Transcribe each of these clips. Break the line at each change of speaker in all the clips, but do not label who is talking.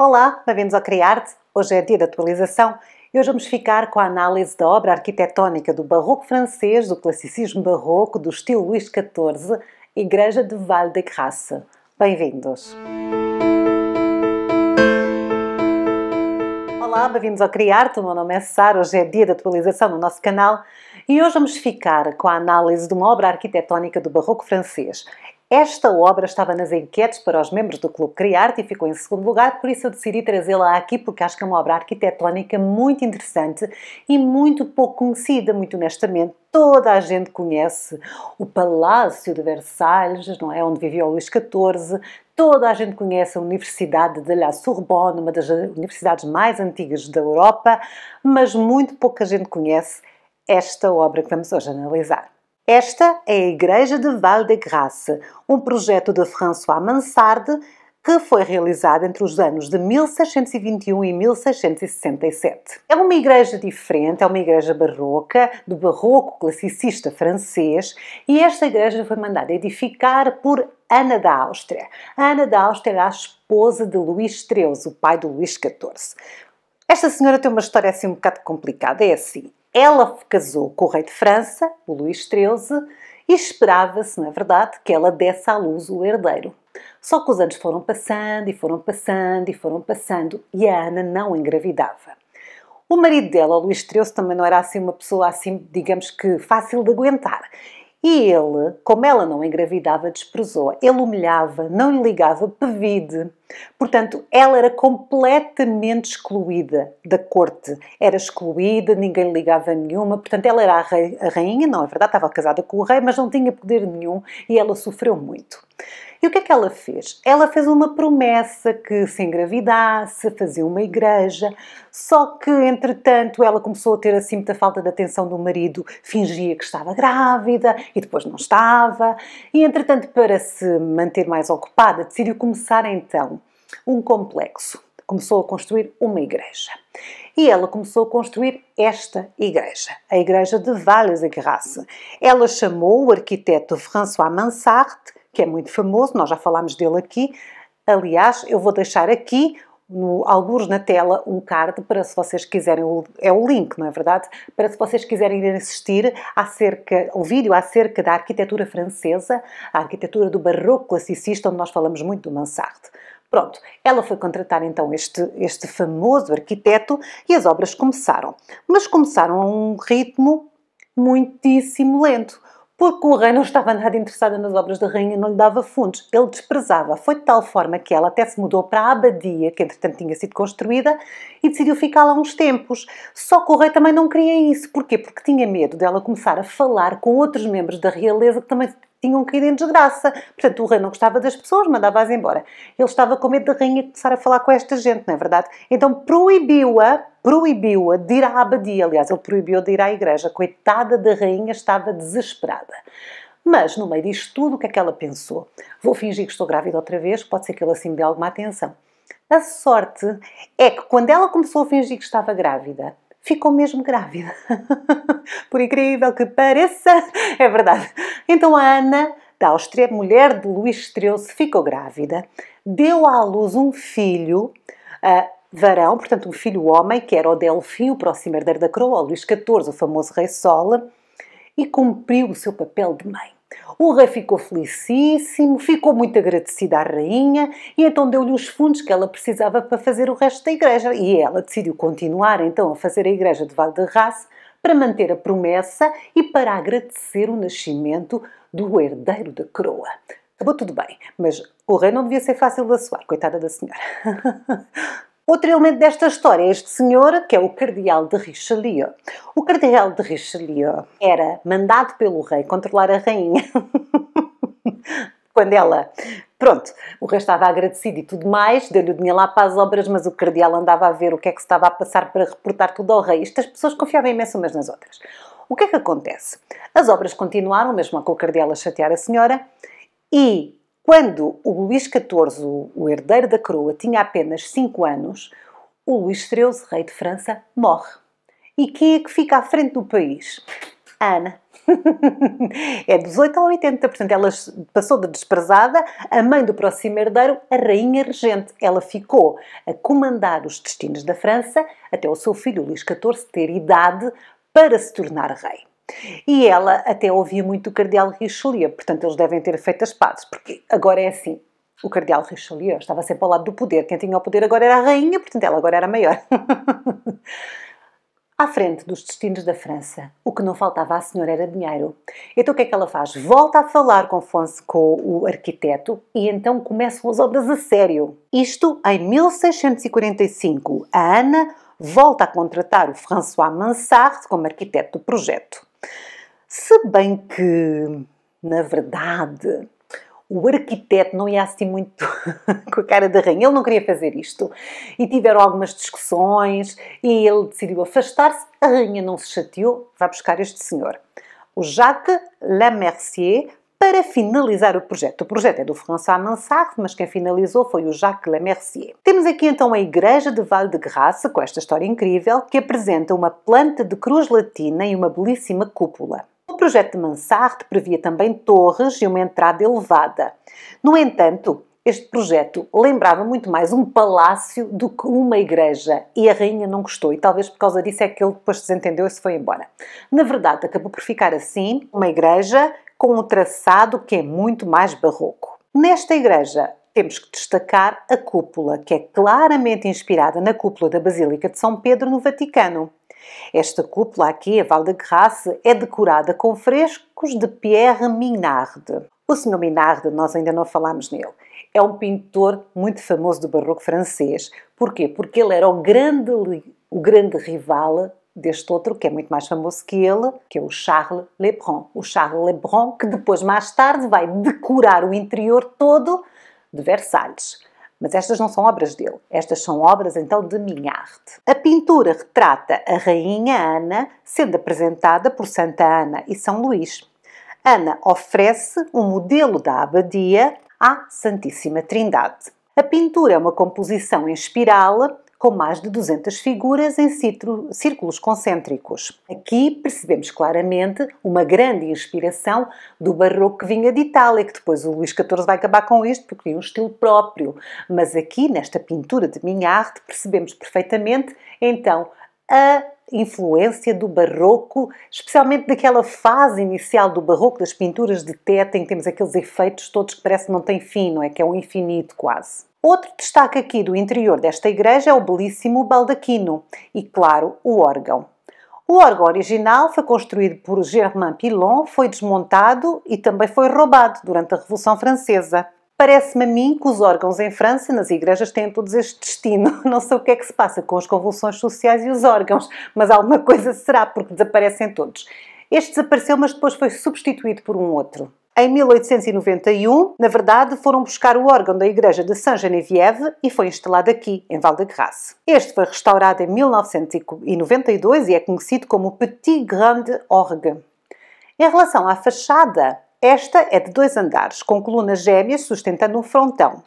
Olá, bem-vindos ao Criarte. Hoje é dia de atualização e hoje vamos ficar com a análise da obra arquitetónica do barroco francês, do classicismo barroco, do estilo Luís XIV, Igreja de Val de Graça. Bem-vindos! Olá, bem-vindos ao Criarte. O meu nome é Sara. Hoje é dia de atualização no nosso canal e hoje vamos ficar com a análise de uma obra arquitetónica do barroco francês. Esta obra estava nas enquetes para os membros do Clube Criarte e ficou em segundo lugar, por isso eu decidi trazê-la aqui porque acho que é uma obra arquitetónica muito interessante e muito pouco conhecida, muito honestamente. Toda a gente conhece o Palácio de Versalhes, não é? onde vivia o Luís XIV, toda a gente conhece a Universidade de La Sorbonne, uma das universidades mais antigas da Europa, mas muito pouca gente conhece esta obra que vamos hoje analisar. Esta é a Igreja de Val de Grace, um projeto de François Mansard que foi realizado entre os anos de 1621 e 1667. É uma igreja diferente, é uma igreja barroca, do barroco classicista francês, e esta igreja foi mandada edificar por Ana da Áustria. A Ana da Áustria era a esposa de Luís XIII, o pai de Luís XIV. Esta senhora tem uma história assim um bocado complicada, é assim. Ela casou com o rei de França, o Luís XIII, e esperava-se, na é verdade, que ela desse à luz o herdeiro. Só que os anos foram passando e foram passando e foram passando e a Ana não engravidava. O marido dela, o Luís XIII, também não era assim uma pessoa assim, digamos que fácil de aguentar. E ele, como ela não engravidava, desprezou. Ele humilhava, não lhe ligava, pevide. Portanto, ela era completamente excluída da corte. Era excluída, ninguém ligava nenhuma. Portanto, ela era a, rainha, não é verdade? Estava casada com o rei, mas não tinha poder nenhum e ela sofreu muito. E o que é que ela fez? Ela fez uma promessa que se engravidasse, fazia uma igreja, só que entretanto ela começou a ter assim muita falta de atenção do marido, fingia que estava grávida e depois não estava, e entretanto, para se manter mais ocupada, decidiu começar então um complexo. Começou a construir uma igreja. E ela começou a construir esta igreja, a igreja de Valles-et-Grasse. Ela chamou o arquiteto François Mansart que é muito famoso, nós já falámos dele aqui. Aliás, eu vou deixar aqui no, alguns na tela um card para se vocês quiserem, é o link, não é verdade? Para se vocês quiserem assistir acerca, o vídeo acerca da arquitetura francesa, a arquitetura do barroco classicista, onde nós falamos muito do Mansart. Pronto, ela foi contratar então este, este famoso arquiteto e as obras começaram. Mas começaram a um ritmo muitíssimo lento porque o rei não estava nada interessado nas obras da rainha, não lhe dava fundos, ele desprezava. Foi de tal forma que ela até se mudou para a abadia, que entretanto tinha sido construída, e decidiu ficar lá uns tempos. Só que o rei também não queria isso. Porquê? Porque tinha medo dela começar a falar com outros membros da realeza que também tinham caído em desgraça. Portanto, o rei não gostava das pessoas, mandava-as embora. Ele estava com medo da rainha começar a falar com esta gente, não é verdade? Então proibiu-a, proibiu-a de ir à abadia. Aliás, ele proibiu-a de ir à igreja. Coitada da rainha, estava desesperada. Mas, no meio disto tudo, o que é que ela pensou? Vou fingir que estou grávida outra vez, pode ser que ele assim me dê alguma atenção. A sorte é que quando ela começou a fingir que estava grávida, ficou mesmo grávida. Por incrível que pareça, é verdade. Então a Ana da Áustria, mulher de Luís XIII, ficou grávida, deu à luz um filho, uh, varão, portanto um filho homem, que era o Delfim, o próximo herdeiro da coroa, Luís XIV, o famoso rei Sol, e cumpriu o seu papel de mãe. O rei ficou felicíssimo, ficou muito agradecido à rainha e então deu-lhe os fundos que ela precisava para fazer o resto da igreja. E ela decidiu continuar então a fazer a igreja de Val de Valderrace para manter a promessa e para agradecer o nascimento do herdeiro da coroa. Acabou tudo bem, mas o rei não devia ser fácil de assoar, coitada da senhora. Outro elemento desta história é este senhor, que é o Cardeal de Richelieu. O Cardeal de Richelieu era mandado pelo rei controlar a rainha. Quando ela Pronto, o rei estava agradecido e tudo mais, deu-lhe o dinheiro lá para as obras, mas o cardeal andava a ver o que é que se estava a passar para reportar tudo ao rei. Estas pessoas confiavam imenso umas nas outras. O que é que acontece? As obras continuaram, mesmo com o cardeal a chatear a senhora, e quando o Luís XIV, o herdeiro da coroa, tinha apenas 5 anos, o Luís XIII, rei de França, morre. E quem é que fica à frente do país? A Ana. é 18 a 80, portanto, ela passou de desprezada, a mãe do próximo herdeiro, a rainha regente. Ela ficou a comandar os destinos da França até o seu filho Luís XIV ter idade para se tornar rei. E ela até ouvia muito o Cardeal Richelieu, portanto eles devem ter feito as pazes, porque agora é assim, o cardeal Richelieu estava sempre ao lado do poder. Quem tinha o poder agora era a rainha, portanto ela agora era maior. à frente dos destinos da França, o que não faltava à senhora era dinheiro. Então o que é que ela faz? Volta a falar com Fonse, com o arquiteto, e então começam as obras a sério. Isto em 1645. A Ana volta a contratar o François Mansart como arquiteto do projeto. Se bem que, na verdade, o arquiteto não ia assim muito com a cara da rainha, ele não queria fazer isto. E tiveram algumas discussões e ele decidiu afastar-se. A rainha não se chateou, vai buscar este senhor. O Jacques Lamercier para finalizar o projeto. O projeto é do François Mansart, mas quem finalizou foi o Jacques Lemercier. Temos aqui então a Igreja de Vale de Graça, com esta história incrível, que apresenta uma planta de cruz latina e uma belíssima cúpula. O projeto de Mansart previa também torres e uma entrada elevada. No entanto, este projeto lembrava muito mais um palácio do que uma igreja e a rainha não gostou, e talvez por causa disso é que ele depois desentendeu e se foi embora. Na verdade, acabou por ficar assim uma igreja com um traçado que é muito mais barroco. Nesta igreja, temos que destacar a cúpula, que é claramente inspirada na cúpula da Basílica de São Pedro no Vaticano. Esta cúpula aqui, a Val de Grasse, é decorada com frescos de Pierre Minard. O Sr. Minard, nós ainda não falámos nele, é um pintor muito famoso do barroco francês. Porquê? Porque ele era o grande, o grande rival deste outro que é muito mais famoso que ele, que é o Charles Lebrun. O Charles Lebrun que depois, mais tarde, vai decorar o interior todo de Versalhes. Mas estas não são obras dele, estas são obras então de arte. A pintura retrata a rainha Ana sendo apresentada por Santa Ana e São Luís. Ana oferece um modelo da abadia à Santíssima Trindade. A pintura é uma composição em espiral com mais de 200 figuras em círculos concêntricos. Aqui percebemos claramente uma grande inspiração do barroco que vinha de Itália, que depois o Luís XIV vai acabar com isto porque tinha um estilo próprio. Mas aqui, nesta pintura de minha arte, percebemos perfeitamente então a influência do barroco, especialmente daquela fase inicial do barroco, das pinturas de teto, em que temos aqueles efeitos todos que parece que não têm fim, não é? Que é um infinito quase. Outro destaque aqui do interior desta igreja é o belíssimo baldaquino e, claro, o órgão. O órgão original foi construído por Germain Pilon, foi desmontado e também foi roubado durante a Revolução Francesa. Parece-me a mim que os órgãos em França, nas igrejas, têm todos este destino. Não sei o que é que se passa com as convulsões sociais e os órgãos, mas alguma coisa será, porque desaparecem todos. Este desapareceu, mas depois foi substituído por um outro. Em 1891, na verdade, foram buscar o órgão da igreja de Saint Geneviève e foi instalado aqui, em Val de Grace. Este foi restaurado em 1992 e é conhecido como Petit Grand Orgue. Em relação à fachada, esta é de dois andares, com colunas gêmeas sustentando um frontão.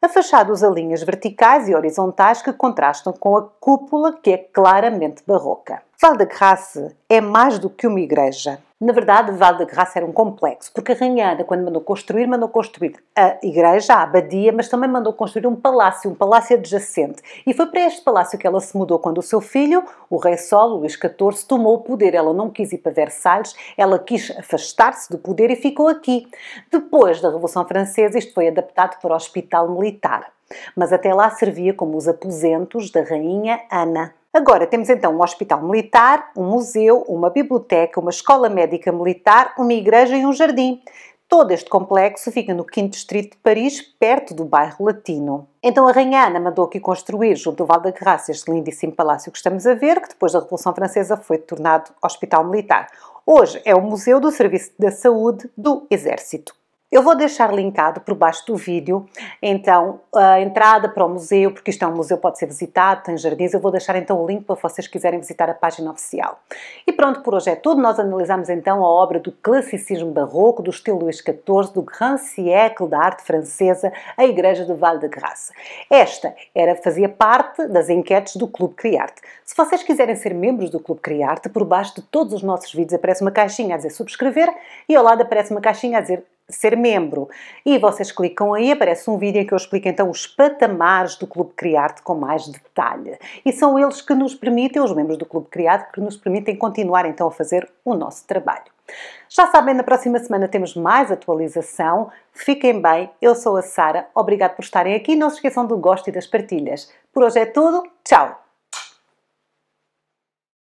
A fachada usa linhas verticais e horizontais que contrastam com a cúpula, que é claramente barroca. Val de Graça é mais do que uma igreja. Na verdade, Val de Graça era um complexo, porque a Ana, quando mandou construir, mandou construir a igreja, a abadia, mas também mandou construir um palácio, um palácio adjacente. E foi para este palácio que ela se mudou quando o seu filho, o rei Sol, Luís XIV, tomou o poder. Ela não quis ir para Versalhes, ela quis afastar-se do poder e ficou aqui. Depois da Revolução Francesa, isto foi adaptado para o hospital militar. Mas até lá servia como os aposentos da rainha Ana. Agora temos então um hospital militar, um museu, uma biblioteca, uma escola médica militar, uma igreja e um jardim. Todo este complexo fica no 5 Distrito de Paris, perto do bairro Latino. Então a Rainha Ana mandou aqui construir, junto ao Val da Graça, este lindíssimo palácio que estamos a ver, que depois da Revolução Francesa foi tornado hospital militar. Hoje é o Museu do Serviço da Saúde do Exército. Eu vou deixar linkado por baixo do vídeo, então, a entrada para o museu, porque isto é um museu, pode ser visitado, tem jardins, eu vou deixar então o link para vocês quiserem visitar a página oficial. E pronto, por hoje é tudo. Nós analisamos então a obra do classicismo barroco, do estilo Luís XIV, do grand siècle da arte francesa, a Igreja do Vale de Graça. Esta era, fazia parte das enquetes do Clube Criarte. Se vocês quiserem ser membros do Clube Criarte, por baixo de todos os nossos vídeos aparece uma caixinha a dizer subscrever e ao lado aparece uma caixinha a dizer ser membro. E vocês clicam aí, aparece um vídeo em que eu explico então os patamares do Clube Criarte com mais detalhe. E são eles que nos permitem, os membros do Clube Criarte, que nos permitem continuar então a fazer o nosso trabalho. Já sabem, na próxima semana temos mais atualização. Fiquem bem, eu sou a Sara, obrigado por estarem aqui. Não se esqueçam do gosto e das partilhas. Por hoje é tudo, tchau!